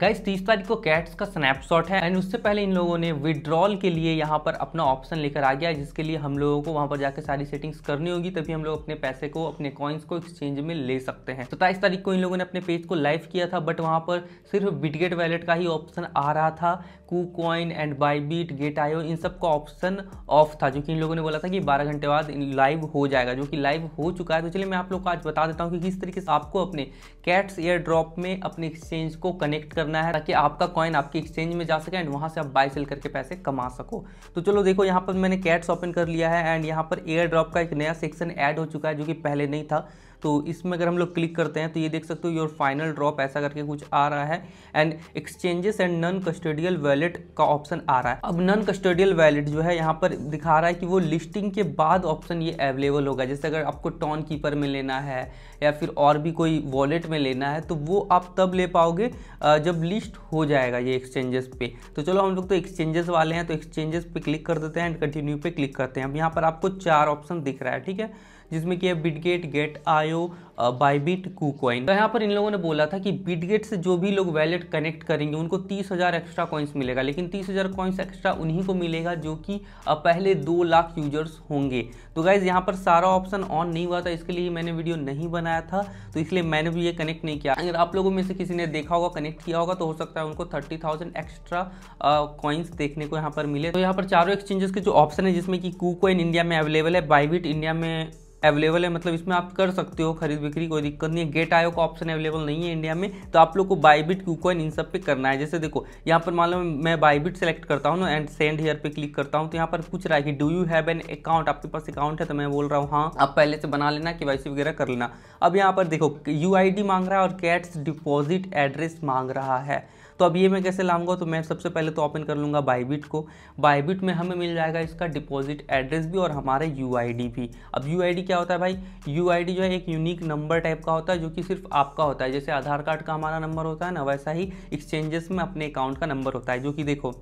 guys तीस तारीख को कैट्स का स्नैपशॉट है एंड उससे पहले इन लोगों ने विड्रॉल के लिए यहाँ पर अपना ऑप्शन लेकर आ गया जिसके लिए हम लोगों को वहाँ पर जाकर सारी सेटिंग्स करनी होगी तभी हम लोग अपने पैसे को अपने कॉइन्स को एक्सचेंज में ले सकते हैं सत्ताईस तो तारीख को इन लोगों ने अपने पेज को लाइव किया था बट वहाँ पर सिर्फ बिटगेट वैलेट का ही ऑप्शन आ रहा था KuCoin and Bybit Gate IO इन सब का ऑप्शन ऑफ था जो कि इन लोगों ने बोला था कि बारह घंटे बाद लाइव हो जाएगा जो कि लाइव हो चुका है तो चलिए मैं आप लोग को आज बता देता हूँ कि किस तरीके से आपको अपने कैट्स एयर ड्रॉप में अपने एक्सचेंज को कनेक्ट करना है ताकि आपका कॉइन आपके एक्सचेंज में जा सके एंड वहाँ से आप बाय सेल करके पैसे कमा सको तो चलो देखो यहाँ पर मैंने कैट्स ओपन कर लिया है एंड यहाँ पर एयर ड्रॉप का एक नया सेक्शन ऐड हो चुका है जो कि पहले नहीं था तो इसमें अगर हम लोग क्लिक करते हैं तो ये देख सकते हो योर फाइनल ड्रॉप ऐसा करके कुछ आ रहा है and exchanges and non custodial wallet का ऑप्शन आ रहा है अब नन कस्टोडियल वैलेट जो है यहाँ पर दिखा रहा है कि वो लिस्टिंग के बाद ऑप्शन ये अवेलेबल होगा जैसे अगर आपको टॉन कीपर में लेना है या फिर और भी कोई वॉलेट में लेना है तो वो आप तब ले पाओगे जब लिस्ट हो जाएगा ये एक्सचेंजेस पे तो चलो हम लोग तो एक्सचेंजेस वाले हैं तो एक्सचेंजेस पे क्लिक कर देते हैं एंड कंटिन्यू पे क्लिक करते हैं अब यहाँ पर आपको चार ऑप्शन दिख रहा है ठीक है जिसमें कि है Bitget Gate IO bit KuCoin तो यहाँ पर इन लोगों ने बोला था कि बिटगेट से जो भी लोग वैलेट कनेक्ट करेंगे उनको तीस हज़ार एक्स्ट्रा कॉइन्स मिलेगा लेकिन तीस हज़ार कॉइन्स एक्स्ट्रा उन्हीं को मिलेगा जो कि पहले दो लाख यूजर्स होंगे तो गाइज़ यहाँ पर सारा ऑप्शन ऑन नहीं हुआ था इसके लिए मैंने वीडियो नहीं बनाया था तो इसलिए मैंने भी ये कनेक्ट नहीं किया अगर आप लोगों में से किसी ने देखा होगा कनेक्ट किया होगा तो हो सकता है उनको थर्टी थाउजेंड एक्स्ट्रा कॉइन्स देखने को यहाँ पर मिले तो यहाँ पर चारों एक्सचेंजेस के जो ऑप्शन है जिसमें कि कूकॉइन इंडिया में अवेलेबल है बाइबिट इंडिया में अवेलेबल है मतलब इसमें आप कर सकते हो खरीद बिक्री कोई दिक्कत नहीं है गेट आयो का ऑप्शन अवेलेबल नहीं है इंडिया में तो आप लोग को बाईबिट क्यूकॉइन इन सब पे करना है जैसे देखो यहाँ पर मान लो मैं बाईबिट सेलेक्ट करता हूँ ना एंड सेंड हेयर पे क्लिक करता हूँ तो यहाँ पर पूछ रहा है कि do you have an account आपके पास अकाउंट है तो मैं बोल रहा हूँ हाँ आप पहले से बना लेना के वगैरह कर लेना अब यहाँ पर देखो यू मांग रहा है और कैट्स डिपॉजिट एड्रेस मांग रहा है तो अब ये मैं कैसे लाऊंगा तो मैं सबसे पहले तो ओपन कर लूँगा बाईबिट को बाईबिट में हमें मिल जाएगा इसका डिपॉजिट एड्रेस भी और हमारे यू भी अब यू क्या होता है भाई यू जो है एक यूनिक नंबर टाइप का होता है जो कि सिर्फ आपका होता है जैसे आधार कार्ड का हमारा नंबर होता है ना वैसा ही एक्सचेंजेस में अपने अकाउंट का नंबर होता है जो कि देखो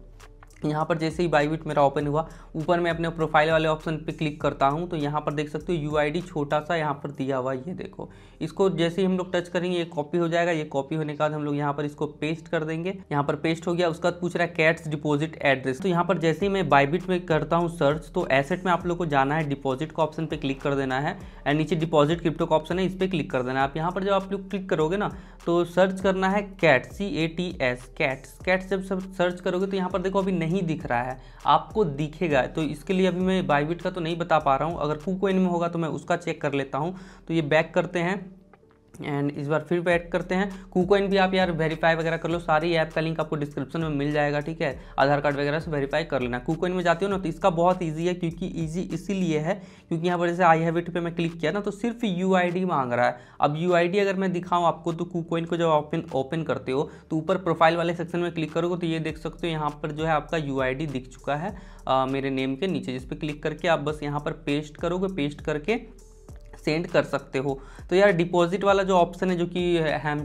यहाँ पर जैसे ही बाईबिट मेरा ओपन हुआ ऊपर मैं अपने प्रोफाइल वाले ऑप्शन पे क्लिक करता हूँ तो यहाँ पर देख सकते हो यू छोटा सा यहाँ पर दिया हुआ ये देखो इसको जैसे ही हम लोग टच करेंगे ये कॉपी हो जाएगा ये कॉपी होने के बाद हम लोग यहाँ पर इसको पेस्ट कर देंगे यहाँ पर पेस्ट हो गया उसके बाद पूछ रहा है कैट्स डिपोजिट एड्रेस तो यहाँ पर जैसे ही मैं बाईबिट में करता हूँ सर्च तो एसेट में आप लोग को जाना है डिपोजिट का ऑप्शन पर क्लिक कर देना है एंड नीचे डिपोजिट क्रिप्टो का ऑप्शन है इस पर क्लिक कर देना है आप यहाँ पर जब आप लोग क्लिक करोगे ना तो सर्च करना है cat C A T S cats cats जब सर्च करोगे तो यहाँ पर देखो अभी नहीं नहीं दिख रहा है आपको दिखेगा तो इसके लिए अभी मैं बाइबिट का तो नहीं बता पा रहा हूँ अगर कुकोइन में होगा तो मैं उसका चेक कर लेता हूँ तो ये बैक करते हैं एंड इस बार फिर बैट करते हैं कुकोइन भी आप यार वेरीफाई वगैरह कर लो सारी ऐप का लिंक आपको डिस्क्रिप्शन में मिल जाएगा ठीक है आधार कार्ड वगैरह से वेरीफाई कर लेना कूकोइन में जाते हो ना तो इसका बहुत ईजी है क्योंकि ईजी इसीलिए है क्योंकि यहाँ पर जैसे आई हैव इट पे मैं क्लिक किया ना तो सिर्फ यू मांग रहा है अब यू अगर मैं दिखाऊँ आपको तो कुकोइन को जब ओपन ओपन करते हो तो ऊपर प्रोफाइल वाले सेक्शन में क्लिक करोगे तो ये देख सकते हो यहाँ पर जो है आपका यू दिख चुका है मेरे नेम के नीचे जिस पर क्लिक करके आप बस यहाँ पर पेस्ट करोगे पेस्ट करके सेंड कर सकते हो तो यार डिपॉजिट वाला जो ऑप्शन है जो कि हैम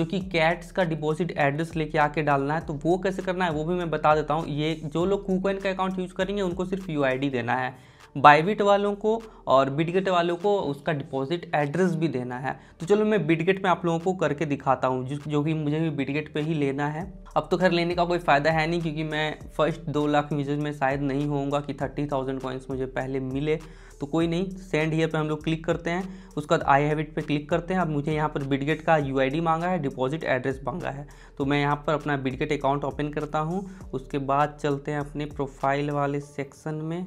जो कि कैट्स का डिपॉजिट एड्रेस लेके आके डालना है तो वो कैसे करना है वो भी मैं बता देता हूँ ये जो लोग कूकॉइन का अकाउंट यूज़ करेंगे उनको सिर्फ यू देना है बाइबिट वालों को और बिडगेट वालों को उसका डिपॉजिट एड्रेस भी देना है तो चलो मैं बिडगेट में आप लोगों को करके दिखाता हूँ जो कि मुझे भी बिडगेट पे ही लेना है अब तो खैर लेने का कोई फ़ायदा है नहीं क्योंकि मैं फर्स्ट दो लाख यूजर्स में शायद नहीं होऊंगा कि थर्टी थाउजेंड कॉइन्स मुझे पहले मिले तो कोई नहीं सेंड हीयर पे हम लोग क्लिक करते हैं उसके बाद आई हैबिट पे क्लिक करते हैं अब मुझे यहाँ पर बिडगेट का यू मांगा है डिपॉजिट एड्रेस मांगा है तो मैं यहाँ पर अपना बिडगेट अकाउंट ओपन करता हूँ उसके बाद चलते हैं अपने प्रोफाइल वाले सेक्शन में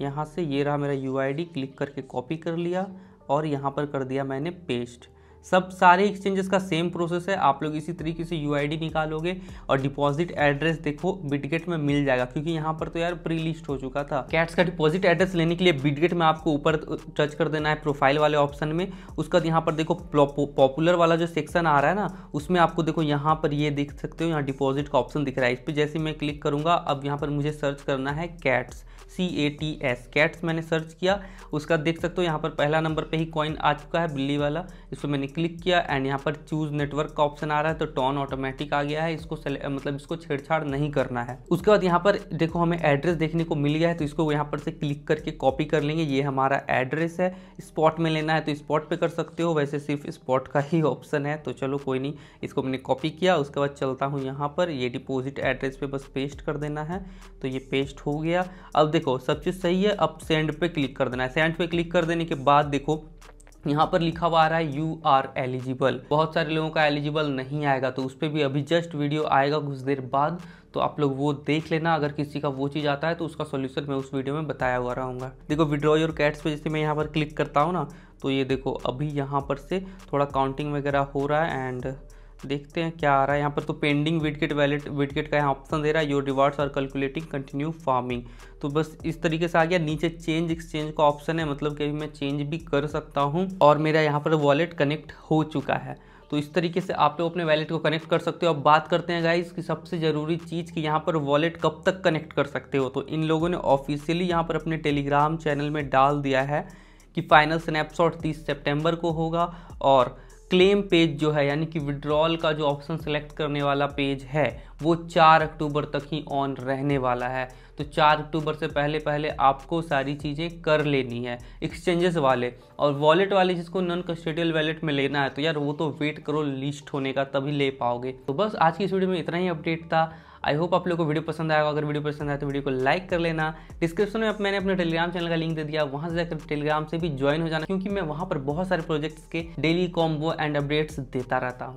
यहाँ से ये रहा मेरा यू क्लिक करके कॉपी कर लिया और यहाँ पर कर दिया मैंने पेस्ट सब सारे एक्सचेंजेस का सेम प्रोसेस है आप लोग इसी तरीके से यू निकालोगे और डिपॉजिट एड्रेस देखो बिटगेट में मिल जाएगा क्योंकि यहाँ पर तो यार प्री लिस्ट हो चुका था कैट्स का डिपॉजिट एड्रेस लेने के लिए बिटगेट में आपको ऊपर टच कर देना है प्रोफाइल वाले ऑप्शन में उसके बाद यहाँ पर देखो पॉपुलर वाला जो सेक्शन आ रहा है ना उसमें आपको देखो यहाँ पर ये देख सकते हो यहाँ डिपॉजिट का ऑप्शन दिख रहा है इस पर जैसे मैं क्लिक करूँगा अब यहाँ पर मुझे सर्च करना है cats C A T S cats मैंने सर्च किया उसका देख सकते हो यहाँ पर पहला नंबर पर ही कॉइन आ चुका है बिल्ली वाला इसको मैंने क्लिक किया एंड यहाँ पर चूज नेटवर्क का ऑप्शन आ रहा है तो टॉन ऑटोमेटिक आ गया है इसको मतलब इसको छेड़छाड़ नहीं करना है उसके बाद यहाँ पर देखो हमें एड्रेस देखने को मिल गया है तो इसको यहाँ पर से क्लिक करके कॉपी कर लेंगे ये हमारा एड्रेस है स्पॉट में लेना है तो स्पॉट पर कर सकते हो वैसे सिर्फ स्पॉट का ही ऑप्शन है तो चलो कोई नहीं इसको मैंने कॉपी किया उसके बाद चलता हूँ यहाँ पर ये डिपोजिट एड्रेस पर बस पेस्ट कर देना है तो ये पेस्ट हो गया अब देखो सब चीज़ सही है अब सेंड पे क्लिक कर देना है सेंड पे क्लिक कर देने के बाद देखो यहाँ पर लिखा हुआ आ रहा है यू आर एलिजिबल बहुत सारे लोगों का एलिजिबल नहीं आएगा तो उस पर भी अभी जस्ट वीडियो आएगा कुछ देर बाद तो आप लोग वो देख लेना अगर किसी का वो चीज़ आता है तो उसका सोल्यूशन मैं उस वीडियो में बताया हुआ रहूंगा देखो विड्रॉ योर कैट्स पे जैसे मैं यहाँ पर क्लिक करता हूँ ना तो ये देखो अभी यहाँ पर से थोड़ा काउंटिंग वगैरह हो रहा है एंड देखते हैं क्या आ रहा है यहाँ पर तो पेंडिंग विडकेट वैलेट विडकेट का यहाँ ऑप्शन दे रहा है your rewards are calculating continue farming तो बस इस तरीके से आ गया नीचे चेंज एक्सचेंज का ऑप्शन है मतलब कि मैं चेंज भी कर सकता हूँ और मेरा यहाँ पर वॉलेट कनेक्ट हो चुका है तो इस तरीके से आप लोग तो अपने वैलेट को कनेक्ट कर सकते हो अब बात करते हैं गाइस की सबसे ज़रूरी चीज़ कि यहाँ पर वॉलेट कब तक कनेक्ट कर सकते हो तो इन लोगों ने ऑफिशियली यहाँ पर अपने टेलीग्राम चैनल में डाल दिया है कि फाइनल स्नैपशॉट 30 सितंबर को होगा और क्लेम पेज जो है यानी कि विड्रॉल का जो ऑप्शन सेलेक्ट करने वाला पेज है वो चार अक्टूबर तक ही ऑन रहने वाला है तो चार अक्टूबर से पहले पहले आपको सारी चीज़ें कर लेनी है एक्सचेंजेस वाले और वॉलेट वाले जिसको नॉन कस्टोडियल वॉलेट में लेना है तो यार वो तो वेट करो लिस्ट होने का तभी ले पाओगे तो बस आज की इस वीडियो में इतना ही अपडेट था आई होप आप लोग को वीडियो पसंद आएगा अगर वीडियो पसंद आए तो वीडियो को लाइक कर लेना डिस्क्रिप्शन में मैंने अपने टेलीग्राम चैनल का लिंक दे दिया वहाँ से जाकर टेलीग्राम से भी ज्वाइन हो जाना क्योंकि मैं वहाँ पर बहुत सारे प्रोजेक्ट्स के डेली कॉम्बो एंड अपडेट्स देता रहता हूँ